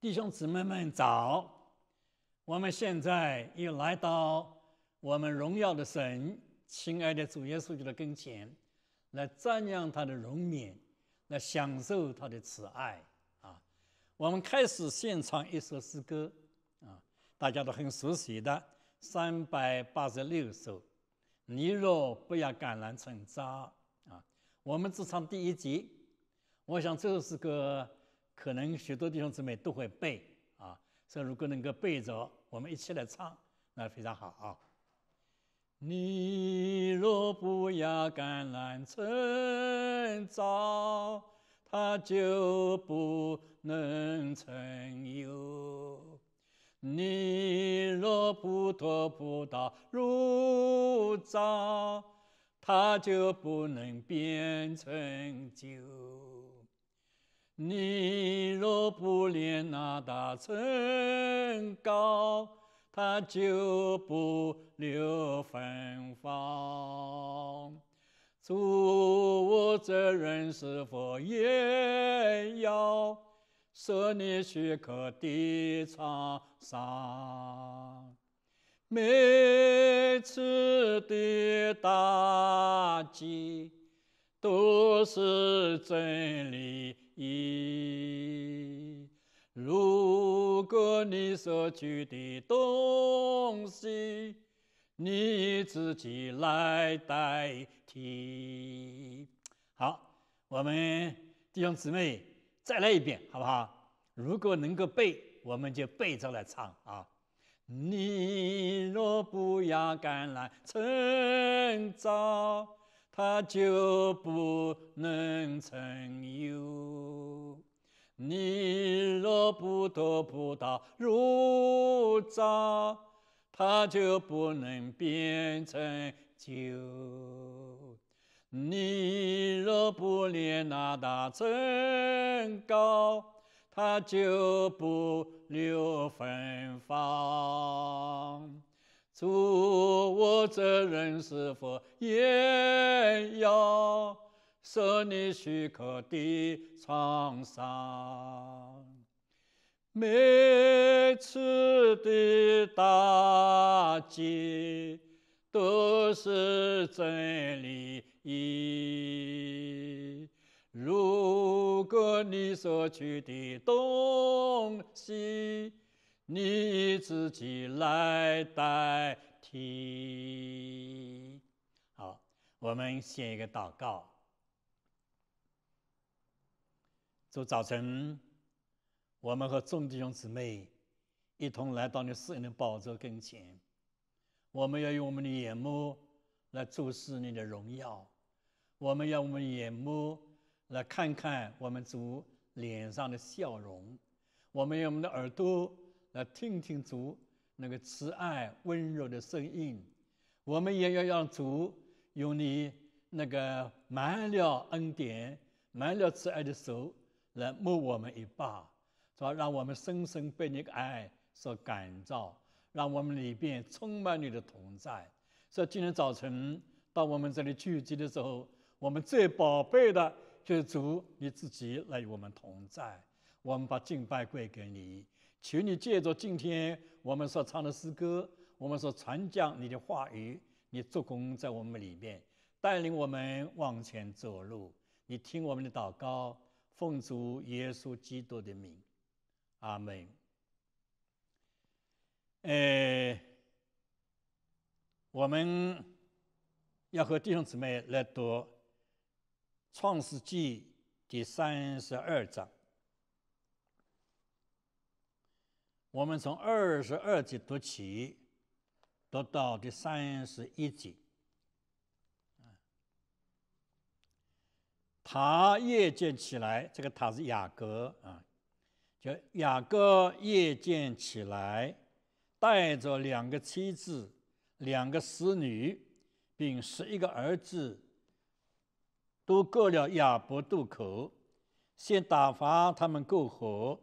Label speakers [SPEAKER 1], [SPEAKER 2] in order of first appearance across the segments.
[SPEAKER 1] 弟兄姊妹们早！我们现在又来到我们荣耀的神、亲爱的主耶稣基督的跟前，来瞻仰他的容颜，来享受他的慈爱啊！我们开始献唱一首诗歌啊，大家都很熟悉的《三百八十六首》，你若不要甘蓝成渣啊！我们只唱第一集，我想这诗歌。可能许多弟兄姊妹都会背啊，所以如果能够背着，我们一起来唱，那非常好啊。你若不压橄榄成早，它就不能成油；你若不脱葡萄入早，它就不能变成酒。你若不念那大成高，他就不留芬芳。做我这人是否也要舍你许可的沧桑。每次的打击，都是真理。一，如果你所取的东西，你自己来代替。好，我们弟兄姊妹再来一遍，好不好？如果能够背，我们就背着来唱啊。你若不要橄榄，成长。它就不能成油。你若不得菩萨如藏》，它就不能变成酒。你若不练那大乘高，它就不留芬芳。主，我这人是否也要受你许可的创伤。每次的打击都是真理。如果你索取的东西，你自己来代替。好，我们写一个祷告。祝早晨，我们和众弟兄姊妹一同来到你圣的宝座跟前，我们要用我们的眼目来注视你的荣耀，我们要我们的眼目来看看我们主脸上的笑容，我们用我们的耳朵。来听听主那个慈爱温柔的声音，我们也要让主用你那个满了恩典、满了慈爱的手来摸我们一把，是吧？让我们深深被你的爱所感召，让我们里边充满你的同在。所以今天早晨到我们这里聚集的时候，我们最宝贝的就是主你自己来与我们同在。我们把敬拜归给你。求你借着今天我们所唱的诗歌，我们所传讲你的话语，你做工在我们里面，带领我们往前走路。你听我们的祷告，奉主耶稣基督的名，阿门。呃，我们要和弟兄姊妹来读《创世纪》第三十二章。我们从二十二节读起，读到第三十一集。塔夜见起来，这个塔是雅各啊，就雅各夜见起来，带着两个妻子、两个使女，并十一个儿子，都过了亚伯渡口，先打发他们过河。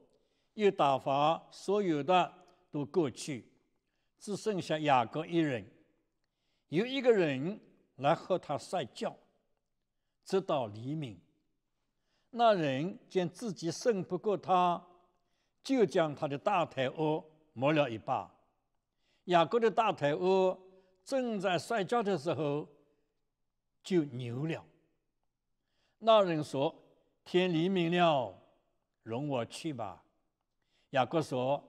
[SPEAKER 1] 又打发所有的都过去，只剩下雅各一人，有一个人来和他睡觉，直到黎明。那人见自己胜不过他，就将他的大腿窝磨了一把。雅各的大腿窝正在睡觉的时候就扭了。那人说：“天黎明了，容我去吧。”雅各说：“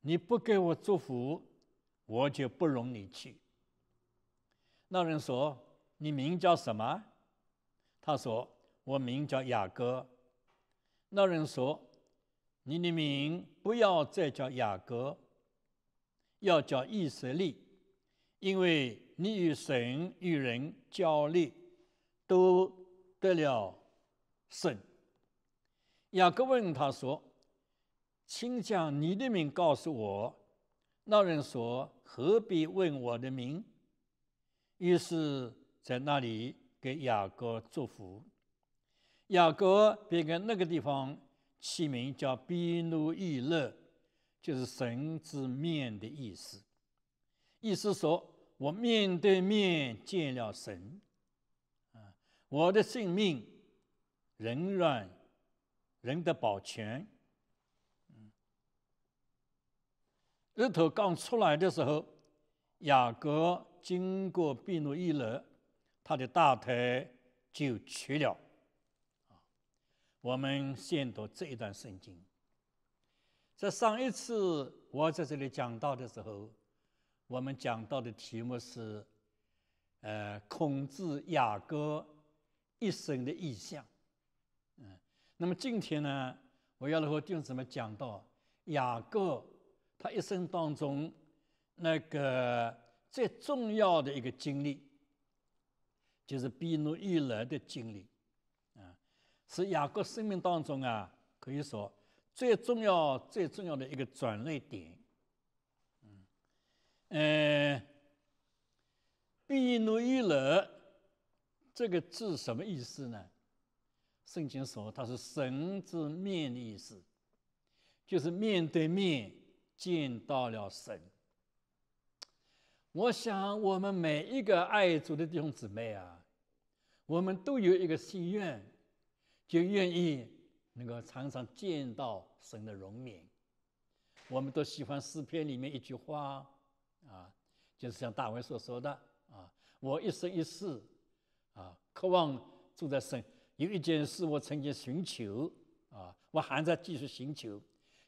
[SPEAKER 1] 你不给我祝福，我就不容你去。”那人说：“你名叫什么？”他说：“我名叫雅各。”那人说：“你的名不要再叫雅各，要叫以色列，因为你与神与人交力，都得了胜。”雅各问他说。请将你的名告诉我。那人说：“何必问我的名？”于是在那里给雅各祝福。雅各便给那个地方起名叫比努伊勒，就是神之面的意思。意思说，我面对面见了神。啊，我的性命仍然仍得保全。日头刚出来的时候，雅各经过毕诺伊勒，他的大腿就瘸了。啊，我们先读这一段圣经。在上一次我在这里讲到的时候，我们讲到的题目是，呃，孔子雅各一生的意象。嗯，那么今天呢，我要和弟兄姊妹讲到雅各。他一生当中，那个最重要的一个经历，就是比努伊勒的经历，啊，是雅各生命当中啊，可以说最重要最重要的一个转捩点。嗯，比努伊勒这个字什么意思呢？圣经说它是神之面的意思，就是面对面。见到了神，我想我们每一个爱主的弟兄姊妹啊，我们都有一个心愿，就愿意能够常常见到神的容面。我们都喜欢诗篇里面一句话啊，就是像大卫所说的啊：“我一生一世啊，渴望住在神有一件事我曾经寻求啊，我还在继续寻求，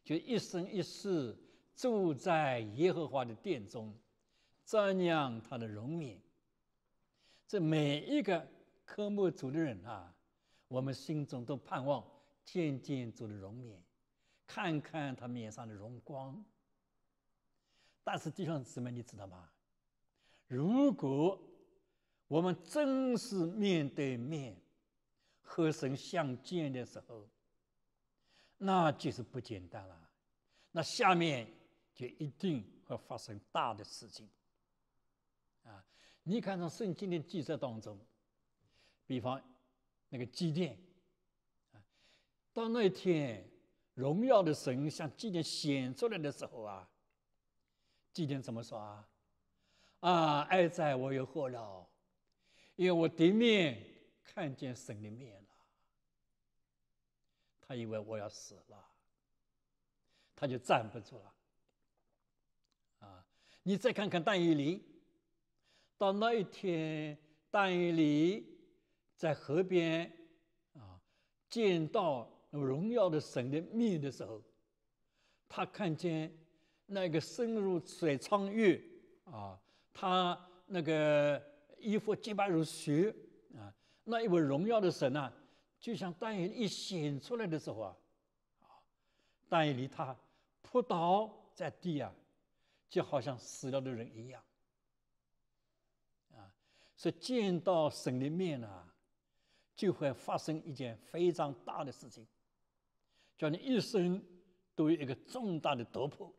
[SPEAKER 1] 就一生一世。”住在耶和华的殿中，瞻仰他的荣颜。这每一个科目组的人啊，我们心中都盼望天天见他的荣冕，看看他脸上的荣光。但是弟兄姊妹，你知道吗？如果我们真是面对面和神相见的时候，那就是不简单了。那下面。就一定会发生大的事情，啊！你看从圣经的记载当中，比方那个祭奠，到那一天荣耀的神向祭奠显出来的时候啊，祭奠怎么说啊？啊，爱在我有活了，因为我对面看见神的面了，他以为我要死了，他就站不住了。你再看看但以理，到那一天，但以理在河边啊见到荣耀的神的面的时候，他看见那个身如水苍月啊，他那个衣服洁白如雪啊，那一位荣耀的神啊，就像但以一显出来的时候啊，啊，但以理他扑倒在地啊。就好像死了的人一样，啊！所以见到神的面呢，就会发生一件非常大的事情，叫你一生都有一个重大的突破。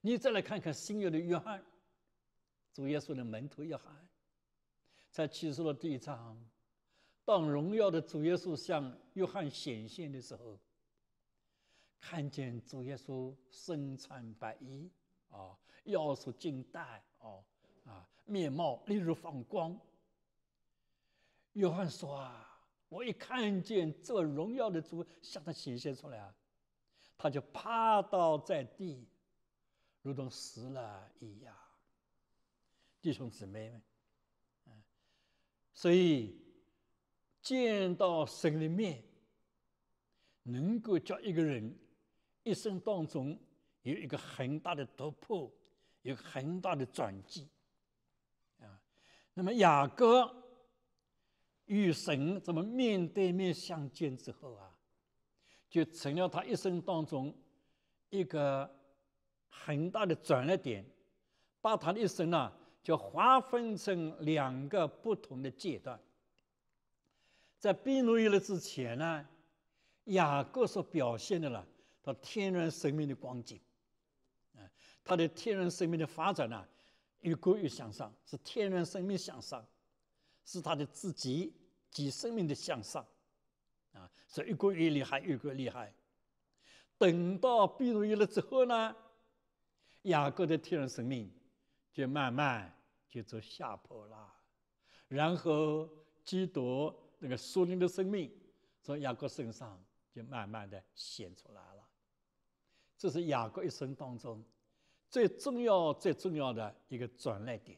[SPEAKER 1] 你再来看看新约的约翰，主耶稣的门徒约翰，才启始了第一章。当荣耀的主耶稣向约翰显现的时候，看见主耶稣身穿白衣。啊，腰束金带，哦，啊，面貌、面容放光。约翰说啊，我一看见这荣耀的主向他显现出来，他就趴倒在地，如同死了一样。弟兄姊妹们，嗯，所以见到神的面，能够叫一个人一生当中。有一个很大的突破，有个很大的转机，啊，那么雅各与神怎么面对面相见之后啊，就成了他一生当中一个很大的转折点，把他的一生呢就划分成两个不同的阶段。在《宾罗伊勒》之前呢，雅各所表现的了他天然生命的光景。他的天然生命的发展呢，越过越向上，是天然生命向上，是他的自己及生命的向上，啊，是越过越厉害，越过厉害。等到比如一了之后呢，雅各的天然生命就慢慢就走下坡了，然后基督那个苏灵的生命从雅各身上就慢慢的显出来了，这是雅各一生当中。最重要、最重要的一个转捩点。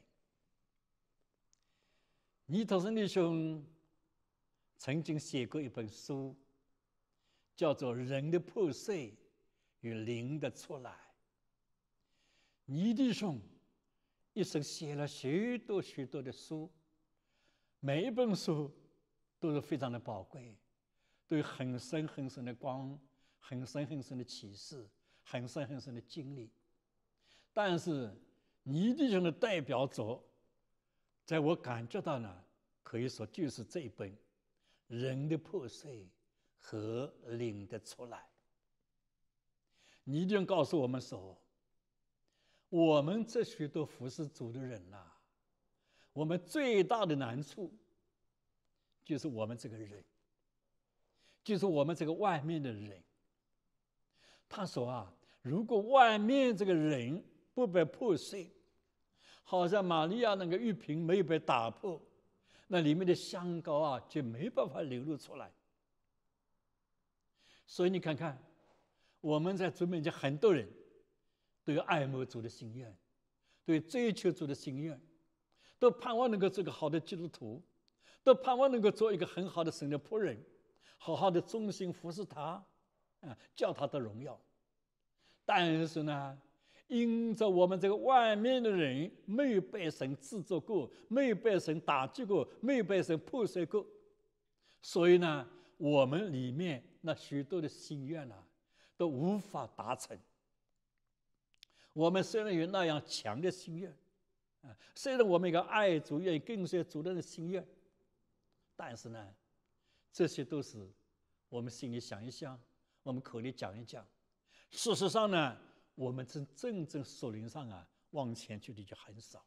[SPEAKER 1] 尼特森弟兄曾经写过一本书，叫做《人的破碎与灵的出来》。尼弟兄一生写了许多许多的书，每一本书都是非常的宝贵，都有很深很深的光、很深很深的启示、很深很深的经历。但是泥地上的代表作，在我感觉到呢，可以说就是这一本《人的破碎和领的出来》。泥地人告诉我们说：“我们这许多服饰族的人呐，我们最大的难处就是我们这个人，就是我们这个外面的人。”他说啊：“如果外面这个人。”不被破碎，好像玛利亚那个玉瓶没有被打破，那里面的香膏啊就没办法流露出来。所以你看看，我们在主面前，很多人都有爱慕主的心愿，对追求主的心愿，都盼望能够做个好的基督徒，都盼望能够做一个很好的神的仆人，好好的忠心服侍他，啊，叫他的荣耀。但是呢。因着我们这个外面的人没有被神制作过，没有被神打击过，没有被神破碎过，所以呢，我们里面那许多的心愿呐，都无法达成。我们虽然有那样强的心愿，啊，虽然我们有爱主、愿意跟随主的心愿，但是呢，这些都是我们心里想一想，我们口里讲一讲，事实上呢。我们从真正树林上啊往前去的就很少，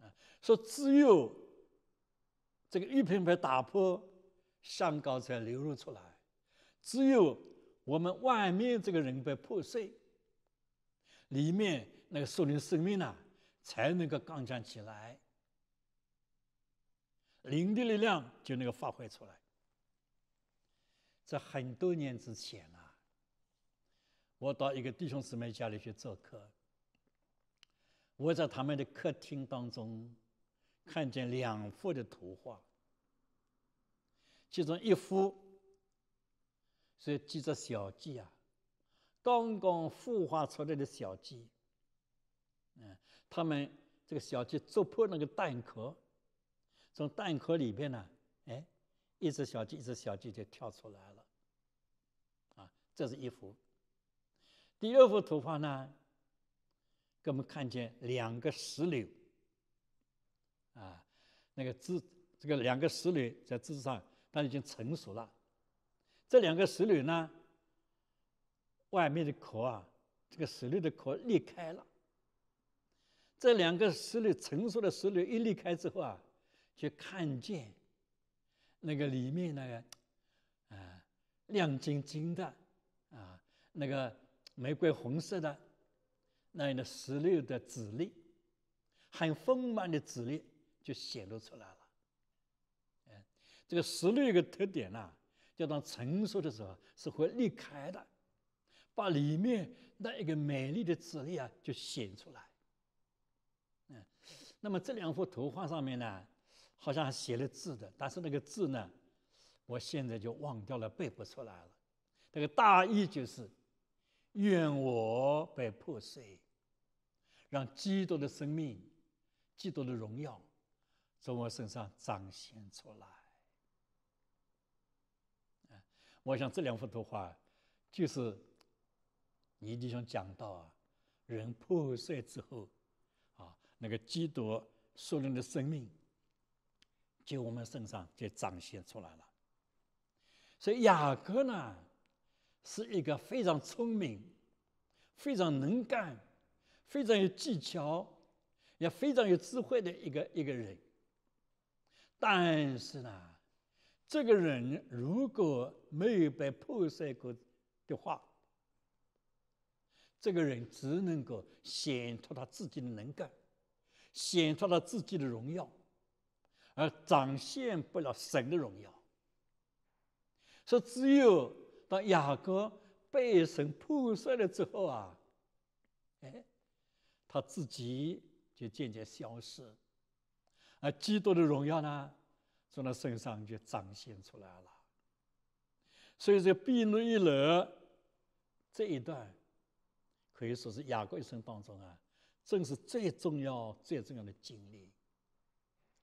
[SPEAKER 1] 啊，说只有这个玉盆被打破，香膏才流露出来；只有我们外面这个人被破碎，里面那个树林生命啊、才能够刚强起来，灵的力量就能够发挥出来。在很多年之前啊。我到一个弟兄姊妹家里去做客，我在他们的客厅当中看见两幅的图画，其中一幅是几只小鸡啊，刚刚孵化出来的小鸡。嗯，他们这个小鸡啄破那个蛋壳，从蛋壳里边呢，哎，一只小鸡，一只小鸡就跳出来了。啊，这是一幅。第二幅图画呢，给我们看见两个石榴，啊，那个枝，这个两个石榴在枝上，它已经成熟了。这两个石榴呢，外面的壳啊，这个石榴的壳裂开了。这两个石榴成熟的石榴一裂开之后啊，就看见那个里面那个啊，亮晶晶的啊，那个。玫瑰红色的那样的石榴的籽粒，很丰满的籽粒就显露出来了。嗯，这个石榴一个特点呐，就当成熟的时候是会裂开的，把里面那一个美丽的籽粒啊就显出来。嗯，那么这两幅图画上面呢，好像写了字的，但是那个字呢，我现在就忘掉了，背不出来了。这个大意就是。愿我被破碎，让基督的生命、基督的荣耀，从我身上彰显出来。我想这两幅图画，就是，你弟兄讲到啊，人破碎之后，啊，那个基督属人的生命，就我们身上就彰显出来了。所以雅各呢？是一个非常聪明、非常能干、非常有技巧，也非常有智慧的一个一个人。但是呢，这个人如果没有被破碎过的话，这个人只能够显出他自己的能干，显出他自己的荣耀，而展现不了神的荣耀。说只有。当雅各被神破碎了之后啊，哎，他自己就渐渐消失，而基督的荣耀呢，从他身上就彰显出来了。所以这变路一乐这一段，可以说是雅各一生当中啊，正是最重要、最重要的经历。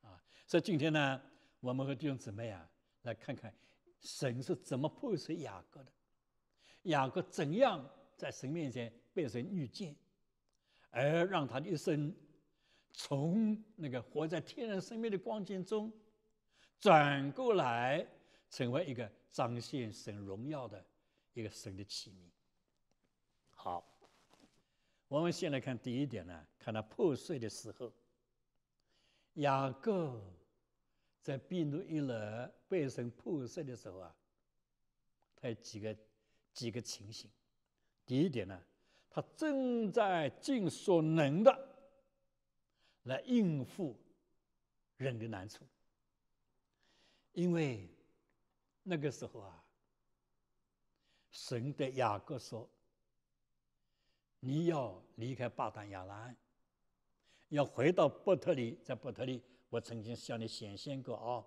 [SPEAKER 1] 啊，所以今天呢，我们和弟兄姊妹啊，来看看。神是怎么破碎雅各的？雅各怎样在神面前变成遇见，而让他的一生从那个活在天然生命的光景中，转过来成为一个彰显神荣耀的一个神的器皿？好，我们先来看第一点呢，看他破碎的时候，雅各。在病毒一来被神破碎的时候啊，他有几个几个情形。第一点呢，他正在尽所能的来应付人的难处，因为那个时候啊，神对雅各说：“你要离开巴旦亚兰，要回到伯特利，在伯特利。”我曾经向你显现过啊，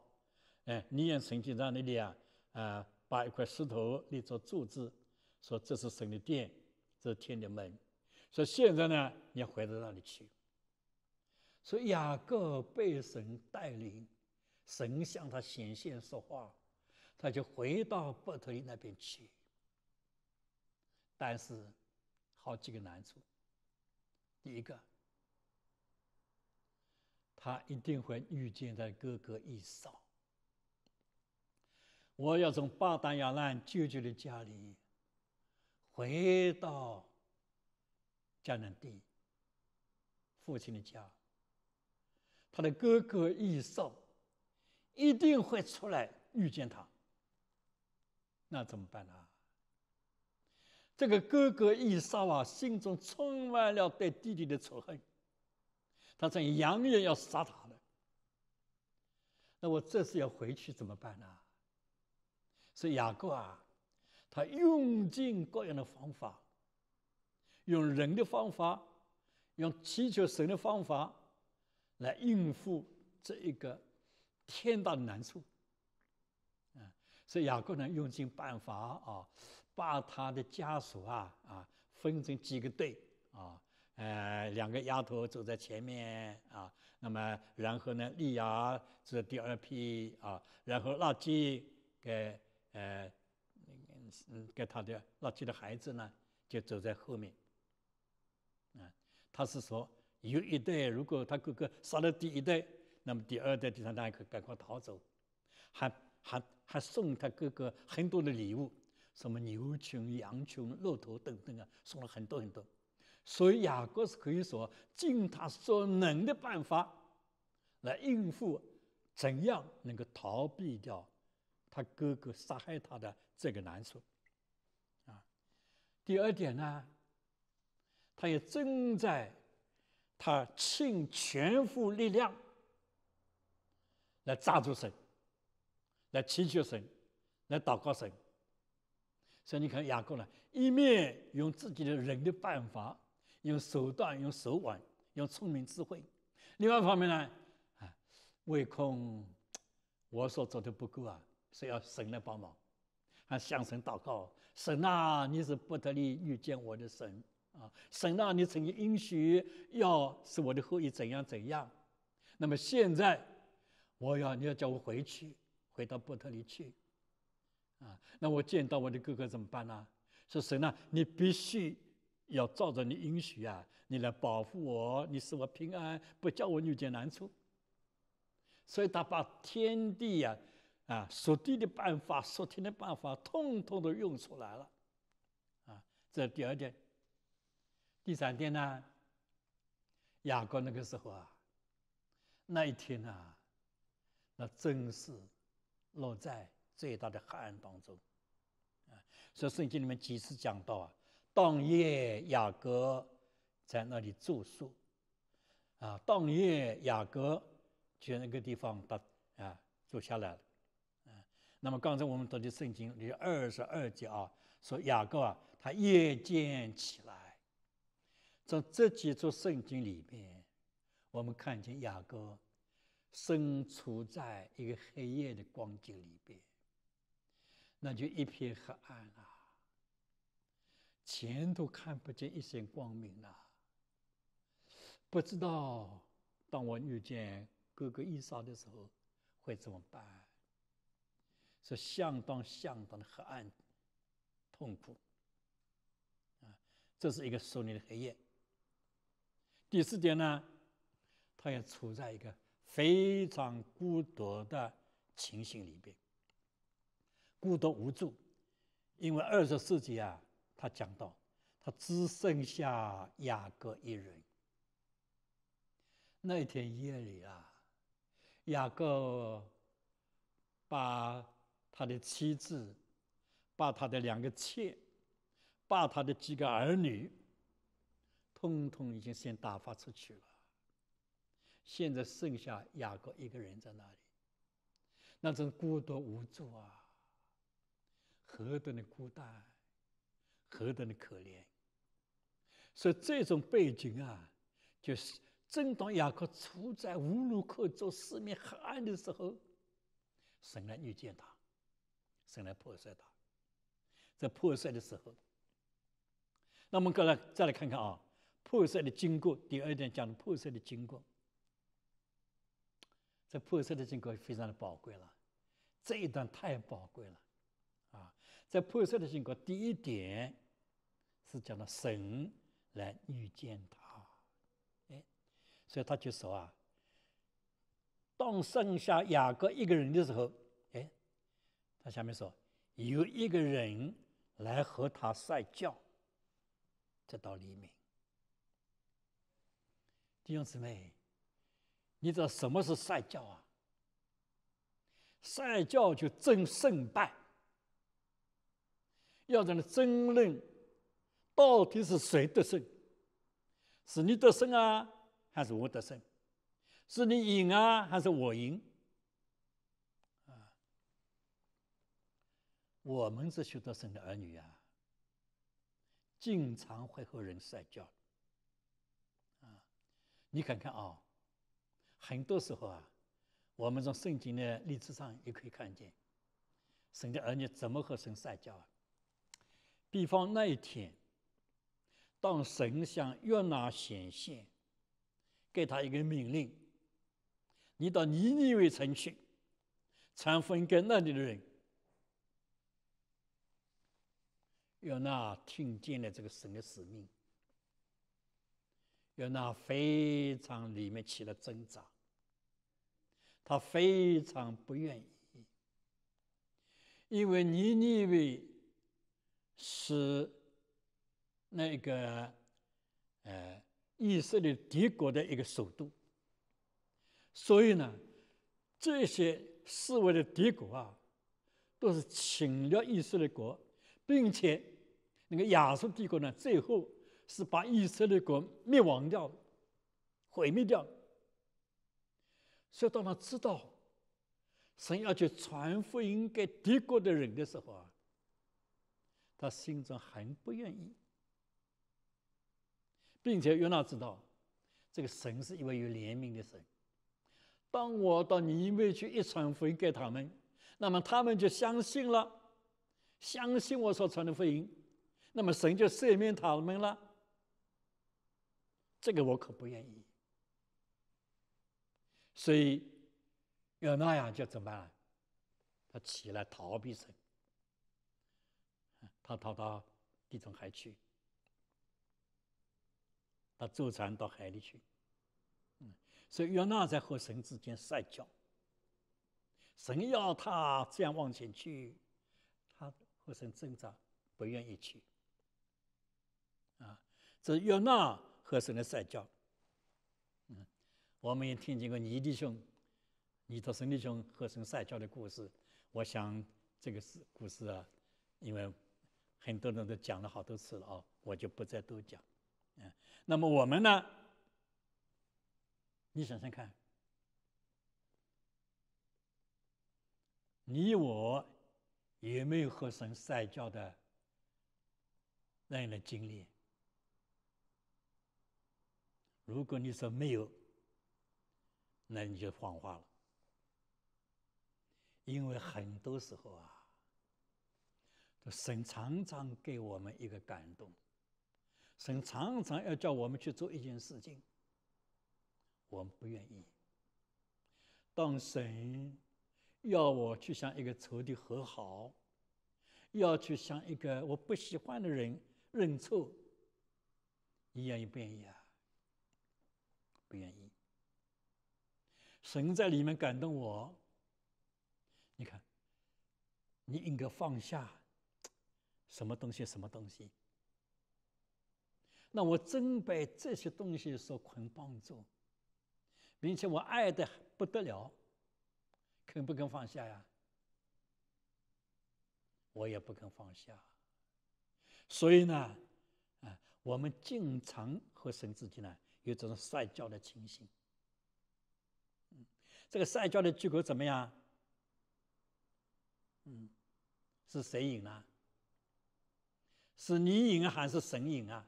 [SPEAKER 1] 哎，你也曾经在那里啊，啊，把一块石头立做柱子，说这是神的殿，这是天的门，说现在呢，你要回到那里去。所以雅各被神带领，神向他显现说话，他就回到伯特利那边去。但是好几个难处，第一个。他一定会遇见他哥哥易少。我要从巴达亚兰舅舅的家里回到迦南地父亲的家。他的哥哥易少一定会出来遇见他。那怎么办呢？这个哥哥易少啊，心中充满了对弟弟的仇恨。他正扬言要杀他了，那我这次要回去怎么办呢？所以雅各啊，他用尽各样的方法，用人的方法，用祈求神的方法，来应付这一个天大的难处。嗯，所以雅各呢，用尽办法啊，把他的家属啊啊分成几个队啊。呃，两个丫头走在前面啊，那么然后呢，丽雅是第二批啊，然后垃圾给呃，给他的垃圾的孩子呢，就走在后面。啊，他是说，有一代如果他哥哥杀了第一代，那么第二代、第三代可赶快逃走，还还还送他哥哥很多的礼物，什么牛群、羊群、骆驼等等啊，送了很多很多。所以雅各是可以说尽他所能的办法来应付，怎样能够逃避掉他哥哥杀害他的这个难处啊？第二点呢，他也正在他倾全副力量来抓住神，来祈求神，来祷告神。所以你看雅各呢，一面用自己的人的办法。用手段，用手腕，用聪明智慧。另外一方面呢，啊，唯恐我所做的不够啊，所以要神来帮忙，还向神祷告：神啊，你是不特力遇见我的神啊，神啊，你曾经应许要使我的后裔怎样怎样，那么现在我要你要叫我回去，回到伯特利去，啊，那我见到我的哥哥怎么办呢？说神啊，你必须。要照着你允许啊，你来保护我，你使我平安，不叫我遇见难处。所以他把天地呀，啊，说地的办法，说天的办法，通通都用出来了，啊，这第二点。第三点呢，雅各那个时候啊，那一天呐，那真是落在最大的黑暗当中，啊，所以圣经里面几次讲到啊。当夜，雅各在那里住宿，啊，当夜，雅各去那个地方，他啊住下来了。啊，那么刚才我们读的圣经，第二十二节啊，说雅各啊，他夜间起来。从这几处圣经里面，我们看见雅各身处在一个黑夜的光景里边，那就一片黑暗啊。前都看不见一线光明了，不知道当我遇见哥哥伊沙的时候，会怎么办？是相当相当的黑暗、痛苦，啊，这是一个十年的黑夜。第四点呢，他也处在一个非常孤独的情形里边，孤独无助，因为二十世纪啊。他讲到，他只剩下雅各一人。那一天夜里啊，雅各把他的妻子、把他的两个妾、把他的几个儿女，通通已经先打发出去了。现在剩下雅各一个人在那里，那种孤独无助啊，何等的孤单！何等的可怜！所以这种背景啊，就是正当雅各处在无路可走、四面黑暗的时候，神来遇见他，神来破碎他。在破碎的时候，那我们刚来再来看看啊，破碎的经过。第二点讲破碎的经过。这破碎的经过非常的宝贵了，这一段太宝贵了。在破碎的性格，第一点是讲到神来遇见他，哎，所以他就说啊，当剩下雅各一个人的时候，哎，他下面说有一个人来和他睡教，直到黎明。弟兄姊妹，你知道什么是睡教啊？睡教就争胜败。要在那争论，到底是谁得胜，是你得胜啊，还是我得胜？是你赢啊，还是我赢？啊，我们这许多胜的儿女啊，经常会和人摔跤。啊，你看看啊，很多时候啊，我们从圣经的例子上也可以看见，神的儿女怎么和神摔跤。比方那一天，当神向约拿显现，给他一个命令，你到尼尼微城去，传分给那里的人。约拿听见了这个神的使命，约拿非常里面起了挣扎，他非常不愿意，因为尼尼微。是那个，呃，以色列敌国的一个首都。所以呢，这些四位的敌国啊，都是侵略以色列国，并且那个亚述帝国呢，最后是把以色列国灭亡掉、毁灭掉。所以，当他知道神要去传福音给敌国的人的时候啊。他心中很不愿意，并且约拿知道，这个神是一位有怜悯的神。当我到尼尼去一传福音给他们，那么他们就相信了，相信我所传的福音，那么神就赦免他们了。这个我可不愿意，所以要那样就怎么办？他起来逃避神。他逃到地中海去，他坐船到海里去，嗯，所以约纳在和神之间摔跤，神要他这样往前去，他和神挣扎，不愿意去，啊，这约纳和神的摔跤，嗯，我们也听见过尼底兄、尼托神尼兄和神摔跤的故事，我想这个事故事啊，因为。很多人都讲了好多次了哦，我就不再多讲。嗯，那么我们呢？你想想看，你我也没有和神赛跤的那样的经历。如果你说没有，那你就谎话了，因为很多时候啊。神常常给我们一个感动，神常常要叫我们去做一件事情，我们不愿意。当神要我去向一个仇敌和好，要去向一个我不喜欢的人认错，一样意不愿意啊。不愿意。神在里面感动我，你看，你应该放下。什么东西？什么东西？那我真被这些东西所捆绑住，并且我爱的不得了，肯不肯放下呀？我也不肯放下。所以呢，啊，我们经常和神之间呢有这种摔跤的情形。这个摔跤的结果怎么样？嗯，是谁赢了？是你赢还是神赢啊？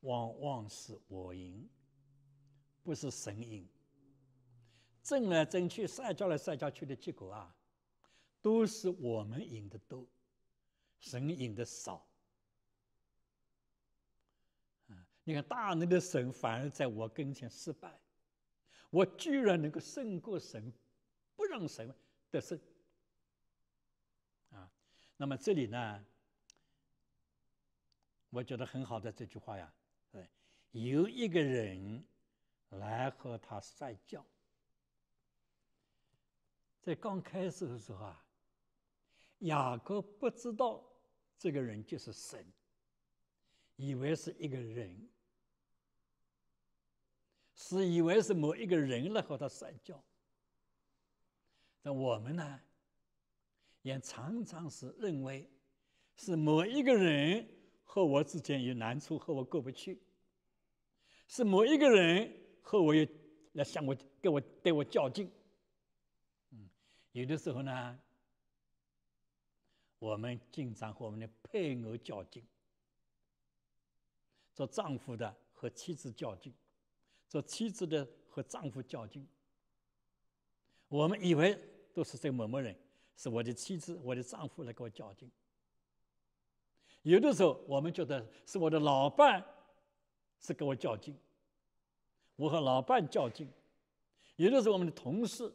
[SPEAKER 1] 往往是我赢，不是神赢。争来争去，赛家来赛家去的结果啊，都是我们赢的多，神赢的少。啊，你看大能的神反而在我跟前失败，我居然能够胜过神，不让神得胜。那么这里呢，我觉得很好的这句话呀，哎，有一个人来和他赛教。在刚开始的时候啊，雅各不知道这个人就是神，以为是一个人，是以为是某一个人来和他赛教。那我们呢？也常常是认为，是某一个人和我之间有难处，和我过不去；是某一个人和我有来向我、跟我、对我较劲。嗯，有的时候呢，我们经常和我们的配偶较劲，做丈夫的和妻子较劲，做妻子的和丈夫较劲。我们以为都是在某某人。是我的妻子、我的丈夫来给我较劲。有的时候我们觉得是我的老伴是跟我较劲，我和老伴较劲；有的时候我们的同事，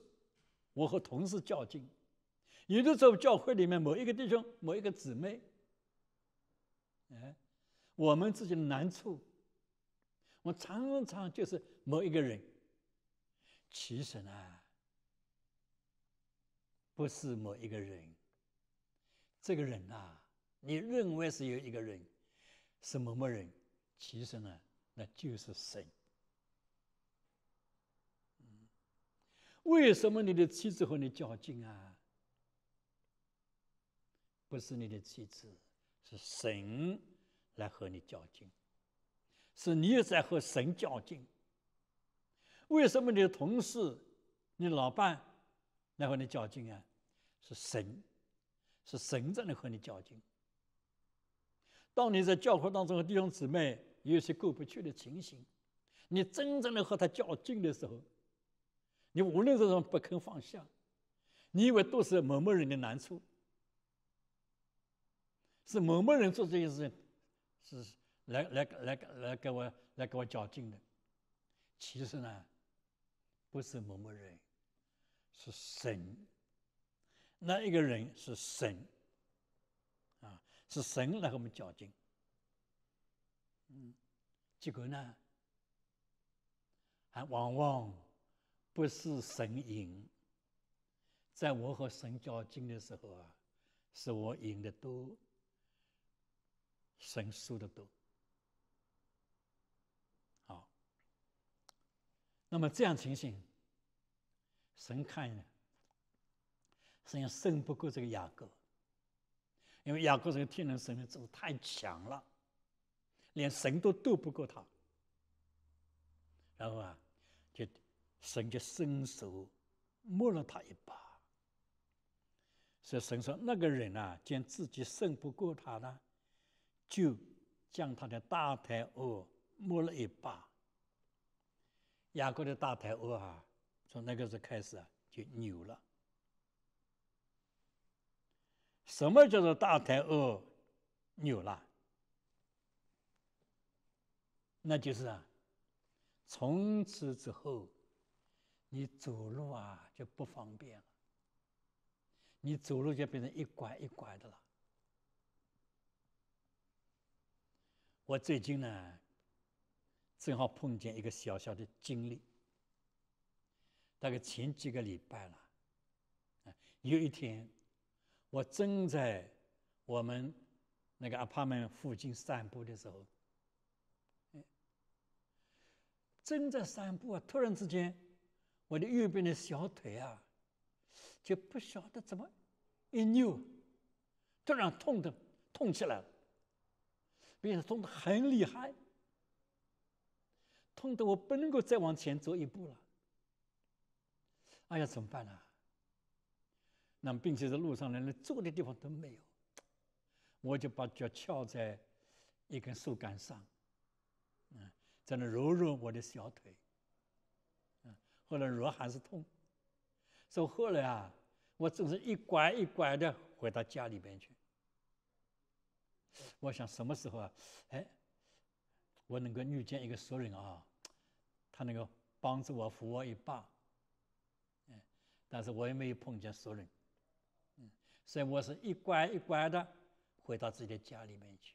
[SPEAKER 1] 我和同事较劲；有的时候教会里面某一个弟兄、某一个姊妹，哎，我们自己的难处，我常常就是某一个人。其实呢。不是某一个人。这个人啊，你认为是有一个人，是某某人，其实呢，那就是神。为什么你的妻子和你较劲啊？不是你的妻子，是神来和你较劲，是你在和神较劲。为什么你的同事、你老伴来和你较劲啊？是神，是神在那和你较劲。当你在教会当中和弟兄姊妹有一些过不去的情形，你真正的和他较劲的时候，你无论是什么不肯放下，你以为都是某某人的难处，是某某人做这件事，是来来来来给我来给我较劲的。其实呢，不是某某人，是神。那一个人是神，啊，是神来和我们较劲，嗯，结果呢，还往往不是神赢，在我和神较劲的时候啊，是我赢的多，神输的多，好，那么这样情形，神看一实际上胜不过这个雅各，因为雅各这个天然神的真是太强了，连神都斗不过他。然后啊，就神就伸手摸了他一把。所以神说：“那个人啊，见自己胜不过他呢，就将他的大台哦摸了一把。”雅各的大台哦啊，从那个时候开始啊，就扭了。什么叫做大腿哦？扭了？那就是啊，从此之后，你走路啊就不方便了，你走路就变成一拐一拐的了。我最近呢，正好碰见一个小小的经历，大概前几个礼拜了，有一天。我正在我们那个阿帕门附近散步的时候，正在散步啊，突然之间，我的右边的小腿啊，就不晓得怎么一扭，突然痛的痛起来了，并且痛得很厉害，痛得我不能够再往前走一步了。哎呀，怎么办呢？那并且在路上连坐的地方都没有，我就把脚翘在一根树干上，嗯，在那揉揉我的小腿，嗯，后来揉还是痛，所以后来啊，我总是一拐一拐的回到家里边去。我想什么时候啊，哎，我能够遇见一个熟人啊，他能够帮助我扶我一把，嗯，但是我也没有碰见熟人。所以我是一拐一拐的回到自己的家里面去。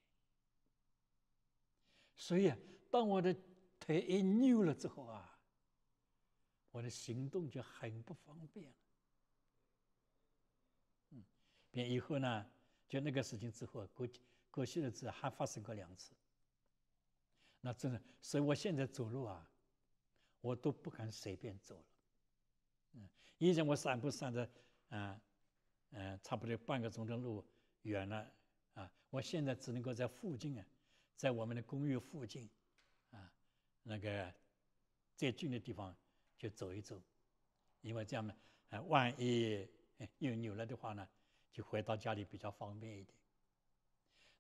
[SPEAKER 1] 所以当我的腿一扭了之后啊，我的行动就很不方便。嗯，那以后呢，就那个事情之后，过过些日子还发生过两次。那真的，所以我现在走路啊，我都不敢随便走了。嗯，以前我散步散的啊。嗯，差不多半个钟头路远了啊！我现在只能够在附近啊，在我们的公寓附近啊，那个最近的地方去走一走，因为这样呢，呃，万一又扭了的话呢，就回到家里比较方便一点。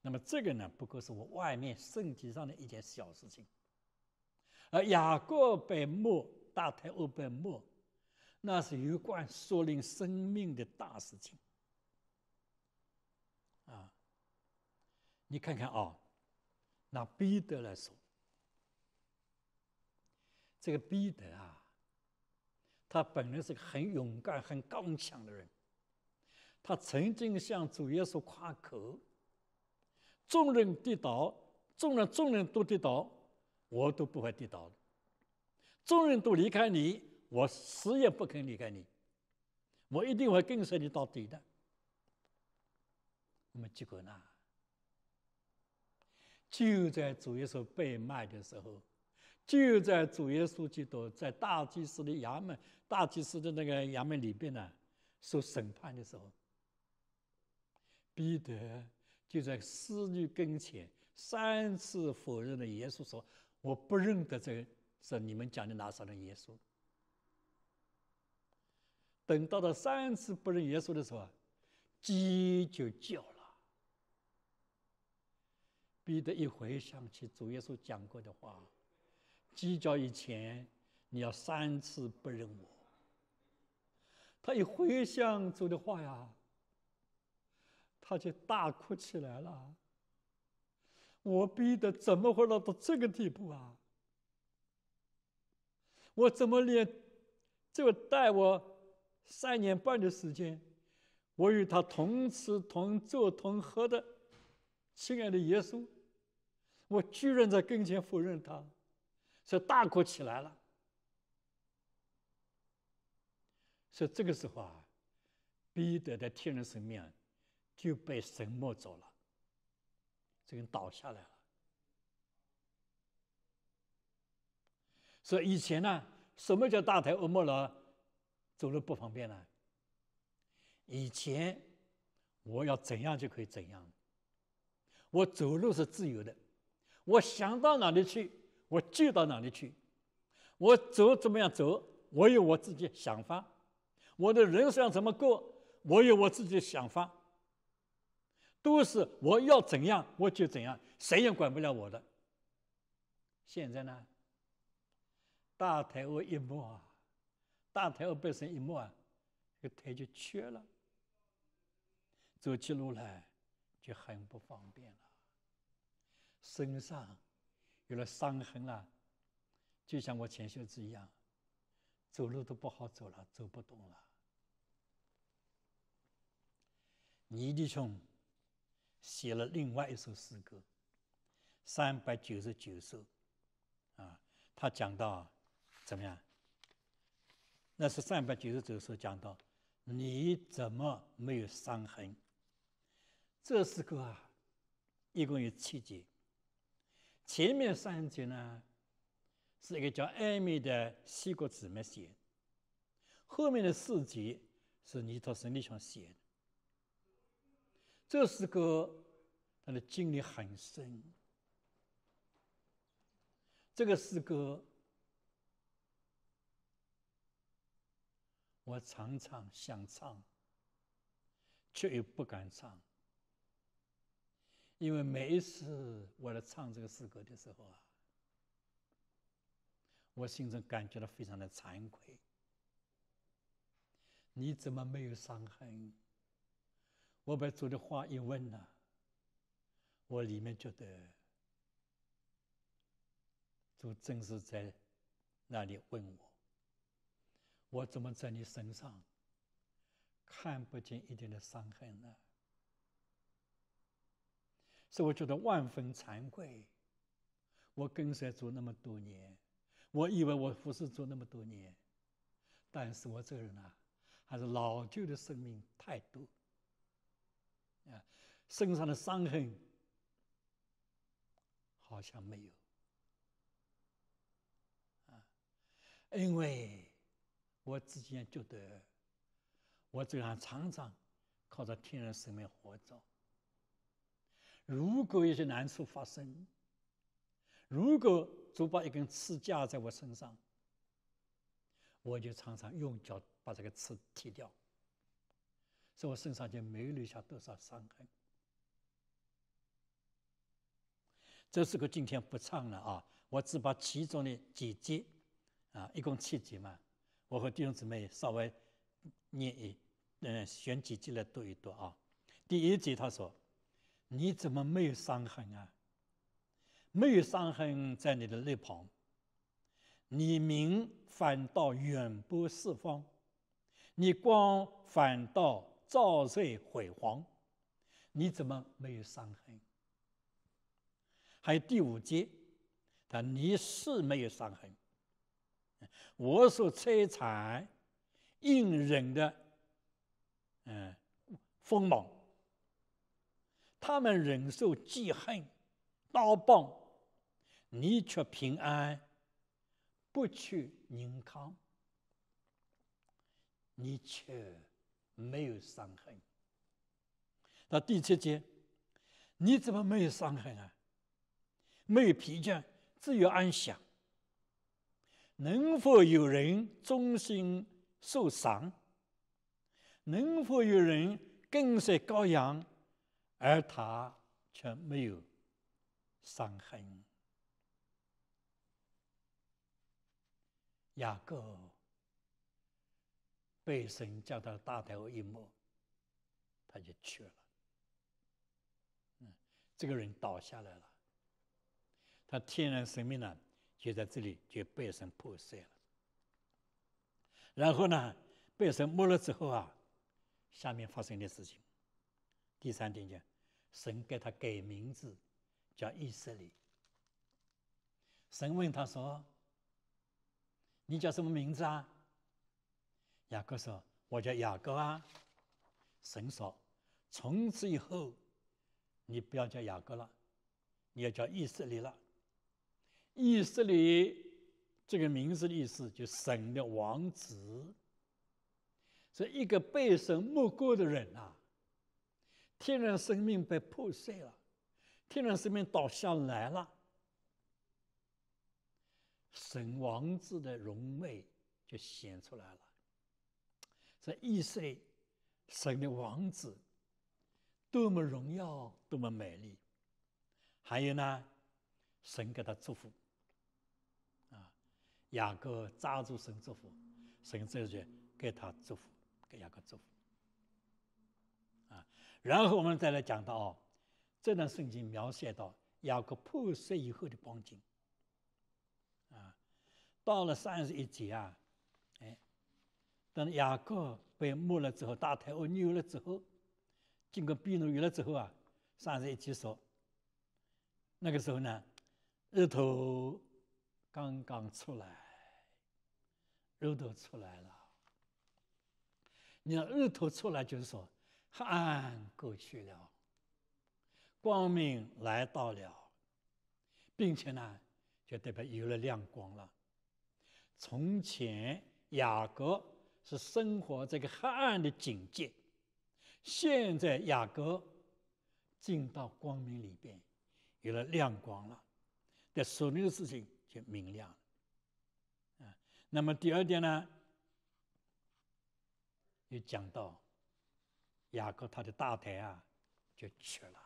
[SPEAKER 1] 那么这个呢，不过是我外面身体上的一件小事情。而雅各本末、大台欧本末。那是有关舍灵生命的大事情，啊！你看看啊，拿彼得来说，这个彼得啊，他本来是个很勇敢、很刚强的人，他曾经向主耶稣夸口：“众人跌倒，众人，众人都跌倒，我都不会跌倒众人都离开你。”我死也不肯离开你，我一定会跟随你到底的。那么结果呢？就在主耶稣被卖的时候，就在主耶稣基督在大祭司的衙门、大祭司的那个衙门里边呢，受审判的时候，彼得就在司女跟前三次否认了耶稣，说我不认得这，这你们讲的拿撒勒耶稣。等到了三次不认耶稣的时候，鸡就叫了。彼得一回想起主耶稣讲过的话，鸡叫以前你要三次不认我。他一回想主的话呀，他就大哭起来了。我逼得怎么会落到这个地步啊？我怎么连，这个带我。三年半的时间，我与他同吃同住同喝的亲爱的耶稣，我居然在跟前否认他，所以大哭起来了。所以这个时候啊，彼得的天人生命就被神摸走了，这人倒下来了。所以以前呢，什么叫大台恶莫了？走路不方便了。以前我要怎样就可以怎样，我走路是自由的，我想到哪里去我就到哪里去，我走怎么样走我有我自己想法，我的人生怎么过我有我自己想法，都是我要怎样我就怎样，谁也管不了我的。现在呢，大台湾一幕啊！大腿后背上一摸啊，这个腿就瘸了，走起路来就很不方便了。身上有了伤痕了，就像我前些日子一样，走路都不好走了，走不动了。倪迪琼写了另外一首诗歌，三百九十九首，啊，他讲到怎么样？那是三百九十九所讲到，你怎么没有伤痕？这诗歌啊，一共有七节，前面三节呢，是一个叫艾米的西国姊妹写，后面的四节是尼陀神尼上写的。这诗歌他的经历很深，这个诗歌。我常常想唱，却又不敢唱，因为每一次我来唱这个诗歌的时候啊，我心中感觉到非常的惭愧。你怎么没有伤痕？我把主的话一问呢，我里面觉得主正是在那里问我。我怎么在你身上看不见一点的伤痕呢？是我觉得万分惭愧。我跟随做那么多年，我以为我服侍做那么多年，但是我这个人啊，还是老旧的生命太多啊，身上的伤痕好像没有啊，因为。我自己也觉得，我个人常常靠着天然生命活着，如果有些难处发生，如果主把一根刺架在我身上，我就常常用脚把这个刺踢掉，所以我身上就没留下多少伤痕。这首歌今天不唱了啊，我只把其中的几节，啊，一共七节嘛。我和弟兄姊妹稍微念一，嗯，选几句来读一读啊。第一句他说：“你怎么没有伤痕啊？没有伤痕在你的肋旁，你名反倒远播四方，你光反倒照射辉煌，你怎么没有伤痕？”还有第五节，他你是没有伤痕。我所摧残、隐忍的，嗯，锋芒。他们忍受记恨、刀棒，你却平安，不去宁康，你却没有伤痕。那第七节，你怎么没有伤痕啊？没有疲倦，只有安详。能否有人忠心受赏？能否有人跟随羔羊，而他却没有伤痕？雅各被神叫到大堂，一幕，他就去了。嗯，这个人倒下来了，他天然生命呢？就在这里，就被神破碎了。然后呢，被神摸了之后啊，下面发生的事情，第三点讲，神给他改名字，叫以色列。神问他说：“你叫什么名字啊？”雅各说：“我叫雅各啊。”神说：“从此以后，你不要叫雅各了，你要叫以色列了。”意识里这个名字的意思，就神的王子。以，一个被神误过的人呐，天然生命被破碎了，天然生命倒下来了。神王子的荣美就显出来了。以意识，神的王子，多么荣耀，多么美丽。还有呢，神给他祝福。雅各抓住神祝福，神这就给他祝福，给雅各祝福。啊，然后我们再来讲到哦，这段圣经描写到雅各破碎以后的光景。啊，到了三十一节啊，哎，等雅各被没了之后，大太奥扭了之后，经过庇诺雨了之后啊，三十一节说，那个时候呢，日头刚刚出来。日头出来了，你日头出来就是说，黑暗过去了，光明来到了，并且呢，就代表有了亮光了。从前雅各是生活这个黑暗的境界，现在雅各进到光明里边，有了亮光了，对所有的事情就明亮了。那么第二点呢，又讲到雅各他的大腿啊，就瘸了。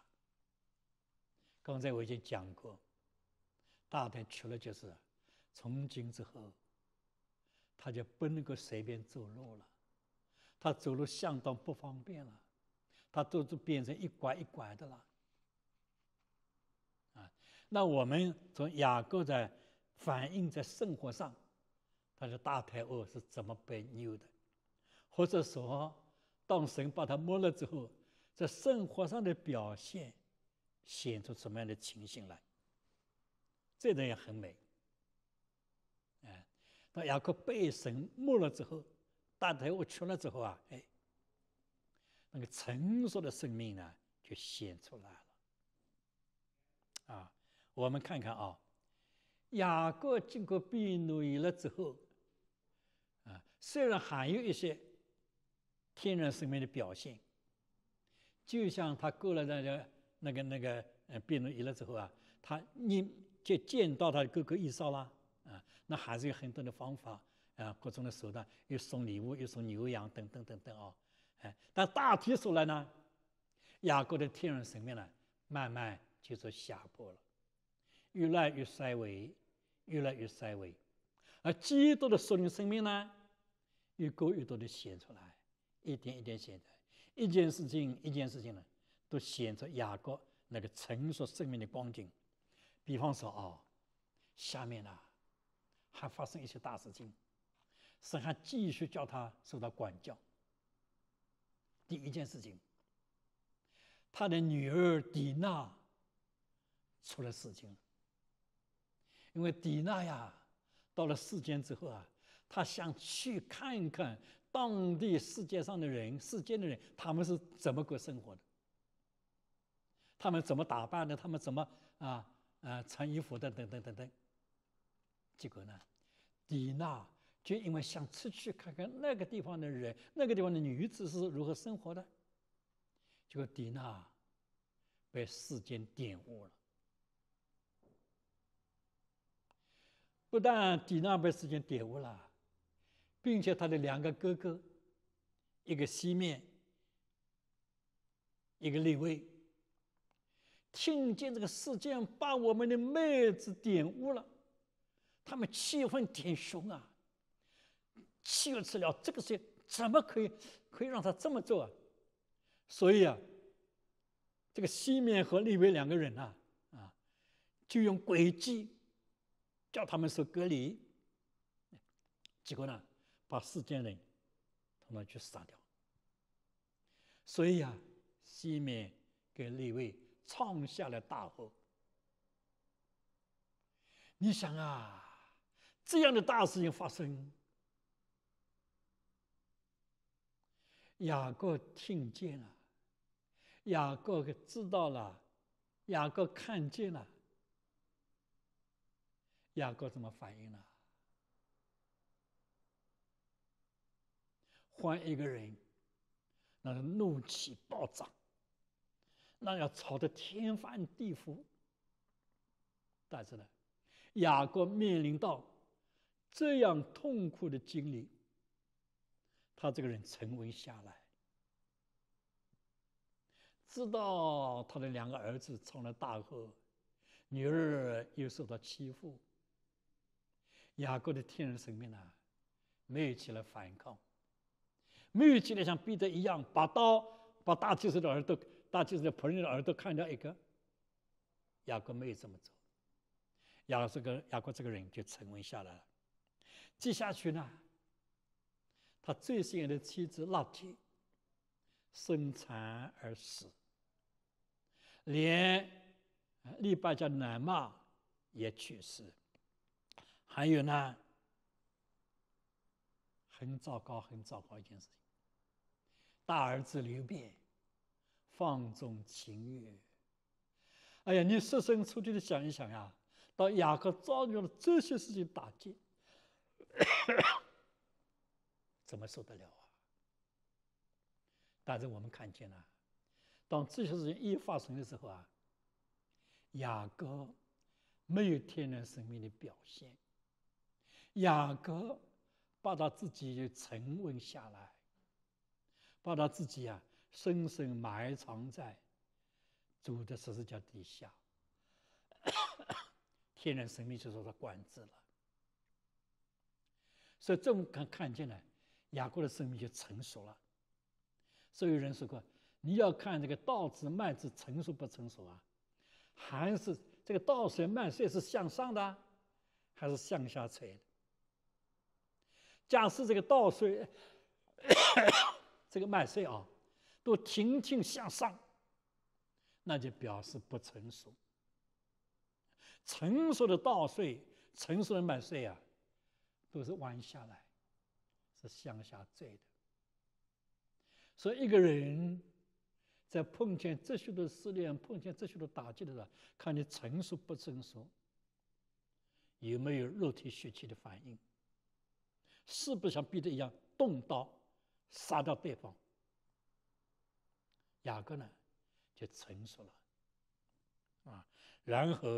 [SPEAKER 1] 刚才我已经讲过，大腿瘸了就是从今之后，他就不能够随便走路了，他走路相当不方便了，他都都变成一拐一拐的了。啊，那我们从雅各在反映在生活上。他是大台恶是怎么被扭的，或者说，当神把他摸了之后，在生活上的表现显出什么样的情形来？这种也很美。哎，当雅各被神摸了之后，大台恶去了之后啊，哎，那个成熟的生命呢，就显出来了。啊，我们看看啊，雅各经过被扭了之后。虽然还有一些天然生命的表现，就像他过了那个那个那个呃病毒一了之后啊，他你就见到他各个益少啦，啊，那还是有很多的方法啊，各种的手段，又送礼物，又送牛羊等等等等啊，哎，但大体说来呢，雅各的天然生命呢，慢慢就说下坡了，越来越衰微，越来越衰微，而基督的属灵生命呢？越过越多的显出来，一点一点显出来，一件事情一件事情呢，都显出雅各那个成熟生命的光景。比方说啊，下面呢还发生一些大事情，神还继续叫他受到管教。第一件事情，他的女儿迪娜出了事情因为迪娜呀到了世间之后啊。他想去看看当地世界上的人，世间的人，他们是怎么过生活的，他们怎么打扮的，他们怎么啊啊穿衣服的，等等等等。结果呢，迪娜就因为想出去看看那个地方的人，那个地方的女子是如何生活的，结果迪娜被世间玷污了。不但迪娜被时间玷污了。并且他的两个哥哥，一个西面，一个立威。听见这个事件把我们的妹子玷污了，他们气愤填胸啊！气也吃了，这个事怎么可以可以让他这么做啊？所以啊，这个西面和立威两个人呐，啊，就用诡计叫他们说隔离，结果呢？把世间人，他们去杀掉。所以啊，西面给列位创下了大祸。你想啊，这样的大事情发生，雅各听见了，雅各知道了，雅各看见了，雅各怎么反应呢？换一个人，那怒气暴涨，那要吵得天翻地覆。但是呢，雅各面临到这样痛苦的经历，他这个人沉稳下来，知道他的两个儿子闯了大祸，女儿又受到欺负，雅各的天然生命呢，没有起来反抗。没有进来像彼得一样把刀把大祭司的耳朵大祭司的仆人的耳朵砍掉一个。雅各没有这么做，雅各这个雅各这个人就沉稳下来了。接下去呢，他最心爱的妻子拉提生产而死，连利百加奶妈也去世，还有呢，很糟糕很糟糕一件事情。大儿子刘辩放纵情欲。哎呀，你设身处地的想一想呀，当雅各遭遇了这些事情打击，怎么受得了啊？但是我们看见了，当这些事情一发生的时候啊，雅各没有天然生命的表现，雅各把他自己沉稳下来。把他自己啊深深埋藏在，主的十字架底下，天然生命就受到管制了。所以这么看看见呢，雅各的生命就成熟了。所有人说过，你要看这个稻子、麦子成熟不成熟啊，还是这个稻穗、麦穗是向上的，还是向下垂的？假设这个稻穗。这个麦穗啊，都停停向上，那就表示不成熟。成熟的稻穗、成熟的麦穗啊，都是弯下来，是向下坠的。所以一个人在碰见这些的思炼、碰见这些的打击的时候，看你成熟不成熟，有没有肉体血气的反应，是不是像逼的一样动刀。杀到北方，雅各呢就成熟了，啊，然后，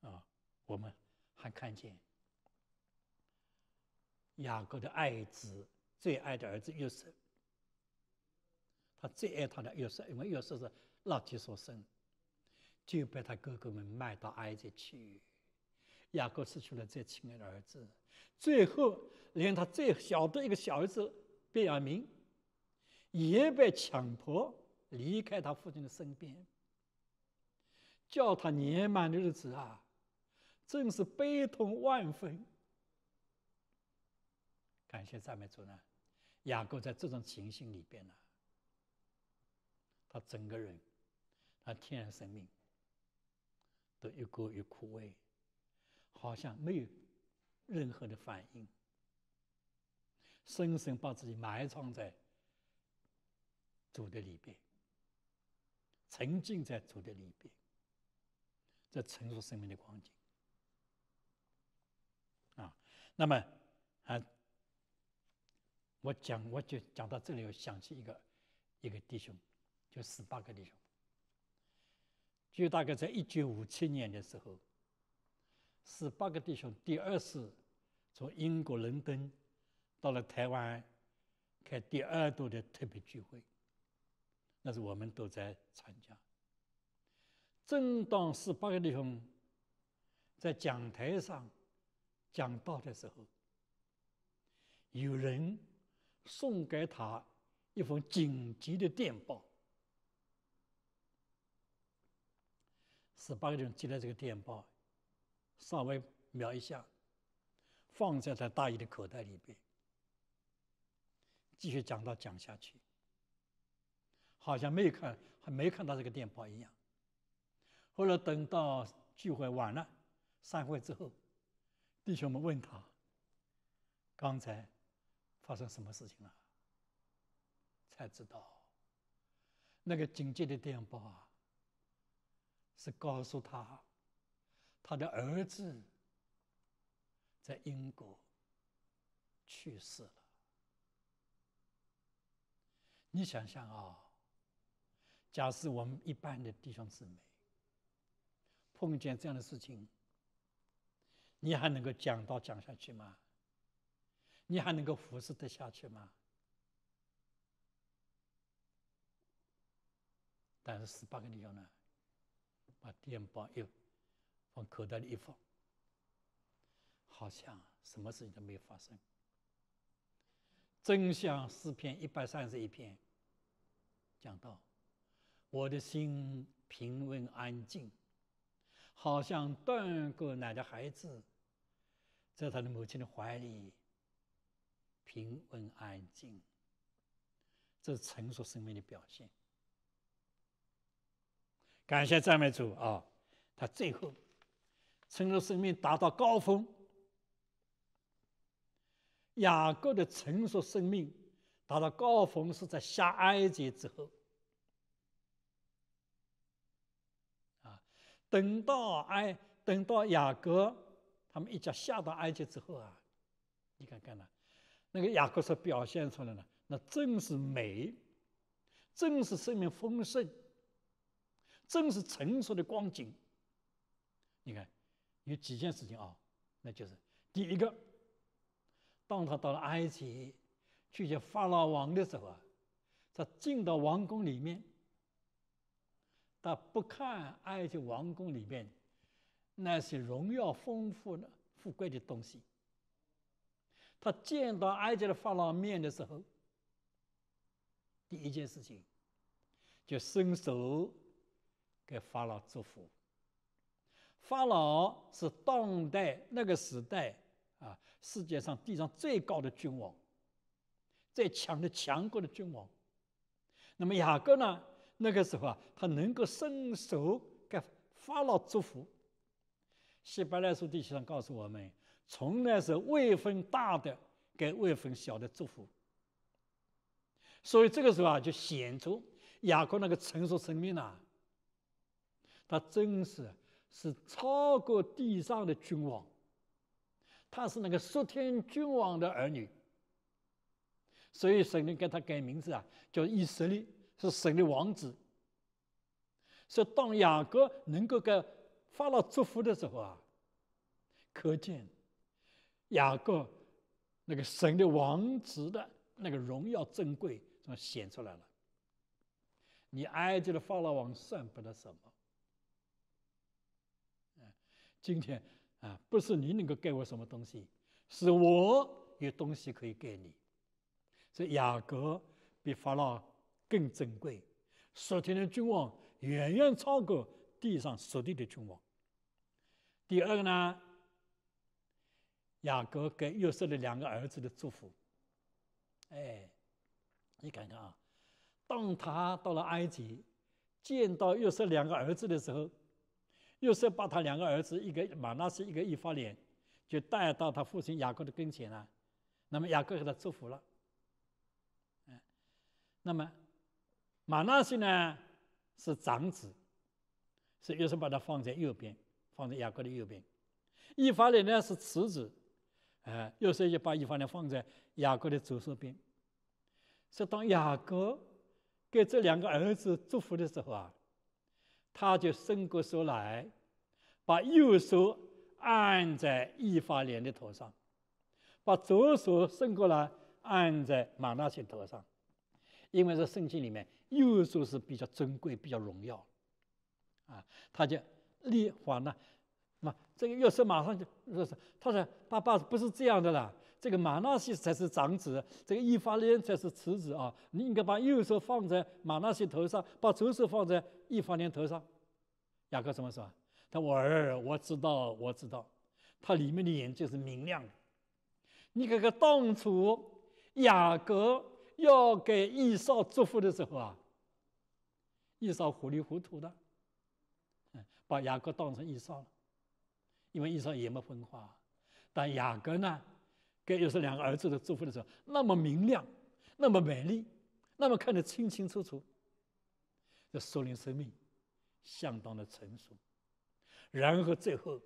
[SPEAKER 1] 啊，我们还看见雅各的爱子、最爱的儿子约瑟，他最爱他的约瑟，因为约瑟是垃圾所生，就被他哥哥们卖到埃及去，雅各失去了最亲爱的儿子，最后连他最小的一个小儿子。别雅明也被强迫离开他父亲的身边，叫他年满的日子啊，正是悲痛万分。感谢赞美主呢，雅各在这种情形里边呢，他整个人，他天然生命，都越过越枯萎，好像没有任何的反应。深深把自己埋藏在主的里边，沉浸在主的里边，这成熟生命的光景。啊，那么啊，我讲我就讲到这里，我想起一个一个弟兄，就十八个弟兄，就大概在一九五七年的时候，十八个弟兄第二次从英国伦敦。到了台湾，开第二度的特别聚会，那是我们都在参加。正当十八个弟兄在讲台上讲道的时候，有人送给他一封紧急的电报。十八个人接了这个电报，稍微瞄一下，放在他大衣的口袋里边。继续讲到讲下去，好像没有看，还没看到这个电报一样。后来等到聚会完了，散会之后，弟兄们问他：“刚才发生什么事情了？”才知道，那个紧急的电报啊，是告诉他，他的儿子在英国去世了。你想想啊，假设我们一般的弟兄姊妹碰见这样的事情，你还能够讲到讲下去吗？你还能够服侍得下去吗？但是十八个弟兄呢，把电报一放口袋里一放，好像什么事情都没有发生。《真相诗篇》一百三十一篇讲到：“我的心平稳安静，好像断过奶的孩子，在他的母亲的怀里平稳安静。这是成熟生命的表现。感谢赞美主啊！他最后成熟生命达到高峰。”雅各的成熟生命达到高峰是在下埃及之后。啊，等到埃，等到雅各他们一家下到埃及之后啊，你看看呢，那个雅各所表现出来了，那正是美，正是生命丰盛，正是成熟的光景。你看，有几件事情啊，那就是第一个。当他到了埃及，去见法老王的时候啊，他进到王宫里面，他不看埃及王宫里面那些荣耀、丰富的富贵的东西。他见到埃及的法老面的时候，第一件事情，就伸手给法老祝福。法老是当代那个时代。啊，世界上地上最高的君王，最强的强国的君王，那么雅各呢？那个时候啊，他能够伸手给法老祝福。希伯来书第七章告诉我们，从来是未分大的给未分小的祝福。所以这个时候啊，就显出雅各那个成熟生命呐，他真是是超过地上的君王。他是那个苏天君王的儿女，所以神灵给他改名字啊，叫以色列，是神的王子。所以当雅各能够给发了祝福的时候啊，可见雅各那个神的王子的那个荣耀珍贵么显出来了？你埃及的法老王算不得什么。今天。啊，不是你能够给我什么东西，是我有东西可以给你，所以雅各比法老更珍贵，属天的君王远远超过地上属地的君王。第二个呢，雅各给约瑟的两个儿子的祝福。哎，你看看啊，当他到了埃及，见到约瑟两个儿子的时候。又是把他两个儿子，一个马纳西，一个伊法连，就带到他父亲雅各的跟前了。那么雅各给他祝福了。嗯，那么马纳西呢是长子，是又是把他放在右边，放在雅各的右边。伊法连呢是次子，呃，又是就把伊法连放在雅各的左手边。说当雅各给这两个儿子祝福的时候啊。他就伸过手来，把右手按在易发莲的头上，把左手伸过来按在马纳切头上，因为在圣经里面，右手是比较尊贵、比较荣耀，啊，他就立还了，那这个右手马上就右是，他说：“爸爸不是这样的啦。”这个马纳西才是长子，这个伊法连才是次子啊！你应该把右手放在马纳西头上，把左手放在伊法连头上。雅各怎么说？他我儿，我知道，我知道。他里面的眼睛是明亮的。你看看当初雅各要给伊少祝福的时候啊，伊少糊里糊涂的，嗯，把雅各当成伊少了，因为伊少也没分化，但雅各呢？给约瑟两个儿子的祝福的时候，那么明亮，那么美丽，那么看得清清楚楚。这苏林生命，相当的成熟。然后最后，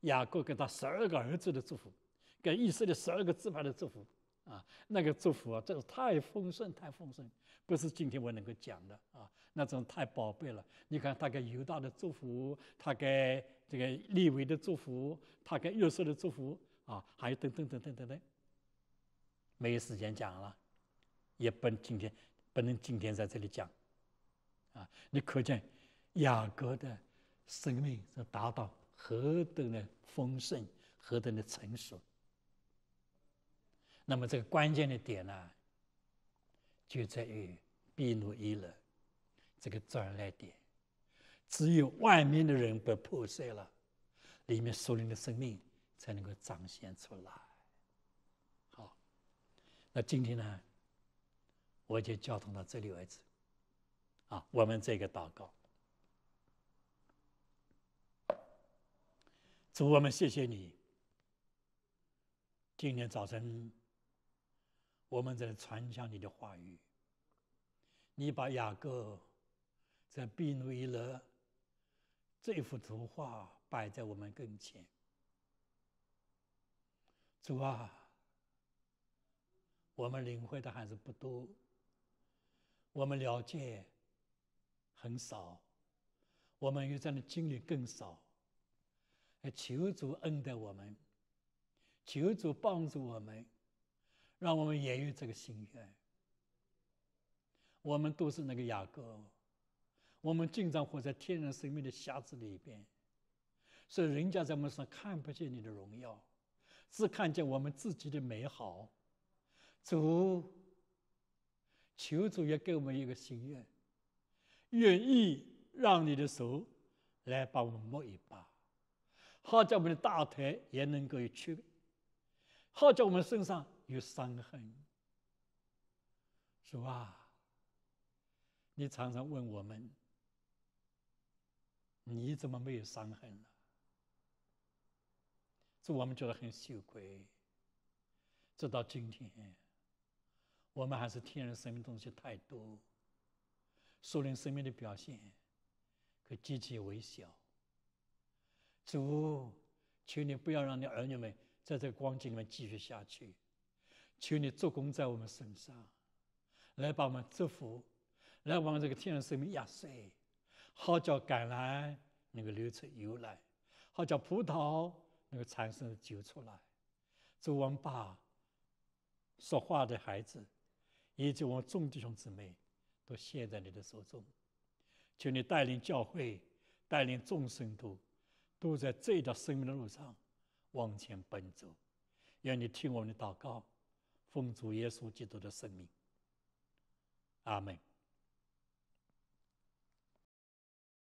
[SPEAKER 1] 雅各给他十二个儿子的祝福，给以色列十二个支派的祝福啊，那个祝福啊，这是太丰盛，太丰盛，不是今天我能够讲的啊，那种太宝贝了。你看，他给犹大的祝福，他给这个利维的祝福，他给约瑟的祝福。啊，还有等等等等等等，没有时间讲了，也不今天不能今天在这里讲，啊，你可见雅各的生命是达到何等的丰盛，何等的成熟。那么这个关键的点呢，就在于毕诺伊人这个转来点，只有外面的人被破碎了，里面属灵的生命。才能够展现出来。好，那今天呢，我就交通到这里为止。啊，我们这个祷告，主，我们谢谢你。今天早晨，我们在传讲你的话语，你把雅各在比诺伊勒这幅图画摆在我们跟前。主啊，我们领会的还是不多，我们了解很少，我们有这样的经历更少。求主恩待我们，求主帮助我们，让我们也有这个心愿。我们都是那个雅各，我们经常活在天然生命的匣子里边，所以人家在我们上看不见你的荣耀。只看见我们自己的美好，主，求主也给我们一个心愿，愿意让你的手来把我们摸一把，好在我们的大腿也能够有区别，好在我们身上有伤痕，是吧？你常常问我们，你怎么没有伤痕呢？我们觉得很羞愧。直到今天，我们还是天然生命东西太多，树林生命的表现，可极其微小。主，求你不要让你儿女们在这个光景里面继续下去。求你做工在我们身上，来把我们祝福，来往这个天然生命压碎，好叫橄榄能够流出油来，好叫葡萄。那个产生救出来，主，我们把说话的孩子，以及我们众弟兄姊妹，都献在你的手中，求你带领教会，带领众生徒，都在这条生命的路上往前奔走，愿你听我们的祷告，奉主耶稣基督的生命。阿门。